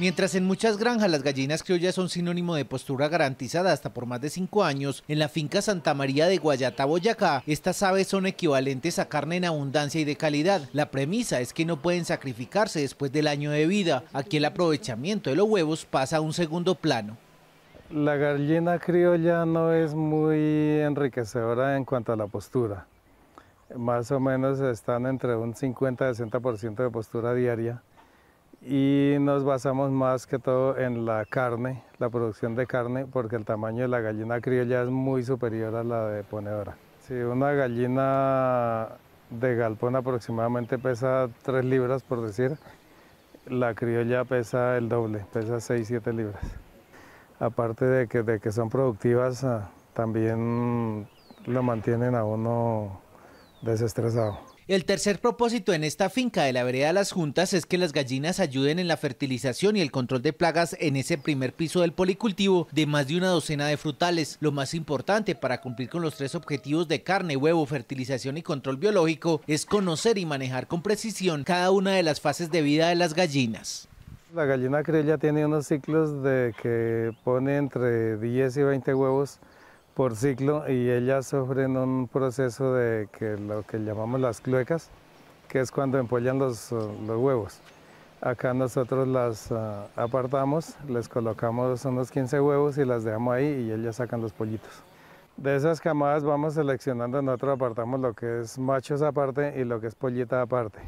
Mientras en muchas granjas las gallinas criollas son sinónimo de postura garantizada hasta por más de cinco años, en la finca Santa María de Guayata, Boyacá, estas aves son equivalentes a carne en abundancia y de calidad. La premisa es que no pueden sacrificarse después del año de vida. Aquí el aprovechamiento de los huevos pasa a un segundo plano. La gallina criolla no es muy enriquecedora en cuanto a la postura. Más o menos están entre un 50 y 60% de postura diaria y nos basamos más que todo en la carne, la producción de carne, porque el tamaño de la gallina criolla es muy superior a la de ponedora. Si una gallina de galpón aproximadamente pesa 3 libras, por decir, la criolla pesa el doble, pesa 6-7 libras. Aparte de que, de que son productivas, ah, también lo mantienen a uno desestresado. El tercer propósito en esta finca de la vereda Las Juntas es que las gallinas ayuden en la fertilización y el control de plagas en ese primer piso del policultivo de más de una docena de frutales. Lo más importante para cumplir con los tres objetivos de carne, huevo, fertilización y control biológico es conocer y manejar con precisión cada una de las fases de vida de las gallinas. La gallina criolla tiene unos ciclos de que pone entre 10 y 20 huevos por ciclo y ellas sufren un proceso de que lo que llamamos las cluecas, que es cuando empollan los, huevos. Acá nosotros las ah, apartamos, les colocamos unos 15 huevos y las dejamos ahí y ellas sacan los pollitos. De esas camadas vamos seleccionando, nosotros apartamos lo que es machos aparte y lo que es pollita aparte.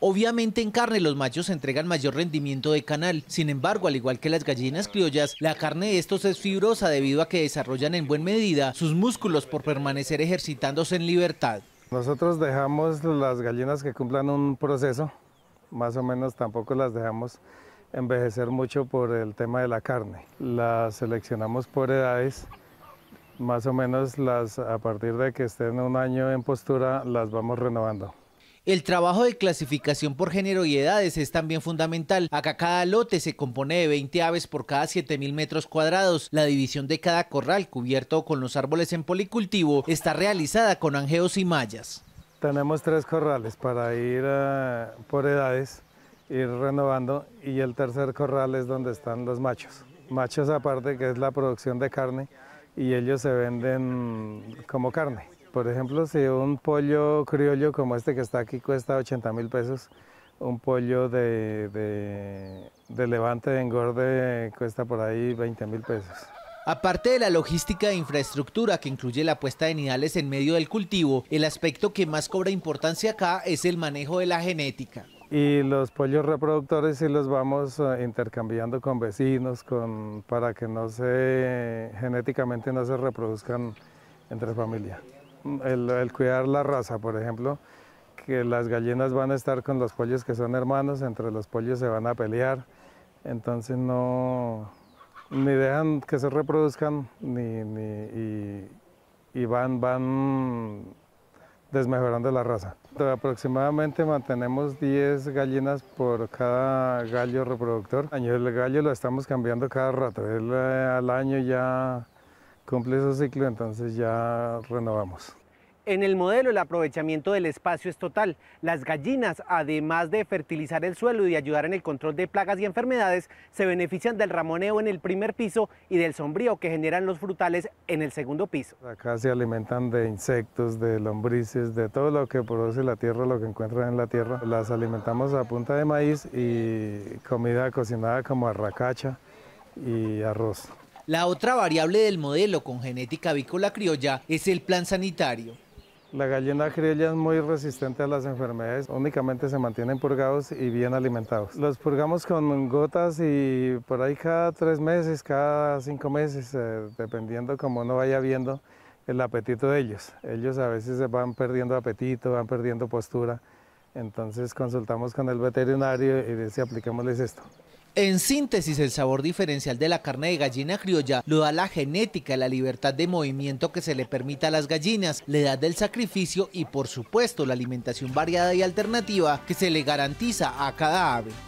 Obviamente en carne los machos entregan mayor rendimiento de canal, sin embargo al igual que las gallinas criollas, la carne de estos es fibrosa debido a que desarrollan en buena medida sus músculos por permanecer ejercitándose en libertad. Nosotros dejamos las gallinas que cumplan un proceso, más o menos tampoco las dejamos envejecer mucho por el tema de la carne. Las seleccionamos por edades, más o menos las a partir de que estén un año en postura las vamos renovando. El trabajo de clasificación por género y edades es también fundamental. Acá cada lote se compone de 20 aves por cada 7.000 metros cuadrados. La división de cada corral cubierto con los árboles en policultivo está realizada con anjeos y mallas. Tenemos tres corrales para ir eh, por edades, ir renovando y el tercer corral es donde están los machos. Machos aparte que es la producción de carne y ellos se venden como carne. Por ejemplo, si un pollo criollo como este que está aquí cuesta 80 mil pesos, un pollo de, levante de engorde cuesta por ahí 20 mil pesos. Aparte de la logística e infraestructura que incluye la puesta de nidales en medio del cultivo, el aspecto que más cobra importancia acá es el manejo de la genética. Y los pollos reproductores sí los vamos eh, intercambiando con vecinos para que no se, genéticamente no se reproduzcan entre familia el, cuidar la raza, por ejemplo, que las gallinas van a estar con los pollos que son hermanos, entre los pollos se van a pelear, entonces no, ni dejan que se reproduzcan, ni, ni y, van, van desmejorando la raza. Aproximadamente mantenemos 10 gallinas por cada gallo reproductor. El gallo lo estamos cambiando cada rato, eh, al año ya cumple ese ciclo, entonces ya renovamos. En el modelo el aprovechamiento del espacio es total. Las gallinas, además de fertilizar el suelo y ayudar en el control de plagas y enfermedades, se benefician del ramoneo en el primer piso y del sombrío que generan los frutales en el segundo piso. Acá se alimentan de insectos, de lombrices, de todo lo que produce la tierra, lo que encuentran en la tierra. Las alimentamos a punta de maíz y comida cocinada como arracacha y arroz. La otra variable del modelo con genética avícola criolla es el plan sanitario. La gallina criolla es muy resistente a las enfermedades, únicamente se mantienen purgados y bien alimentados. Los purgamos con gotas y por ahí cada tres meses, cada cinco meses, eh, dependiendo como uno vaya viendo el apetito de ellos. Ellos a veces se van perdiendo apetito, van perdiendo postura, entonces consultamos con el veterinario y si apliquémosles esto. En síntesis, el sabor diferencial de la carne de gallina criolla lo da la genética, la libertad de movimiento que se le permite a las gallinas, la edad del sacrificio y por supuesto la alimentación variada y alternativa que se le garantiza a cada ave.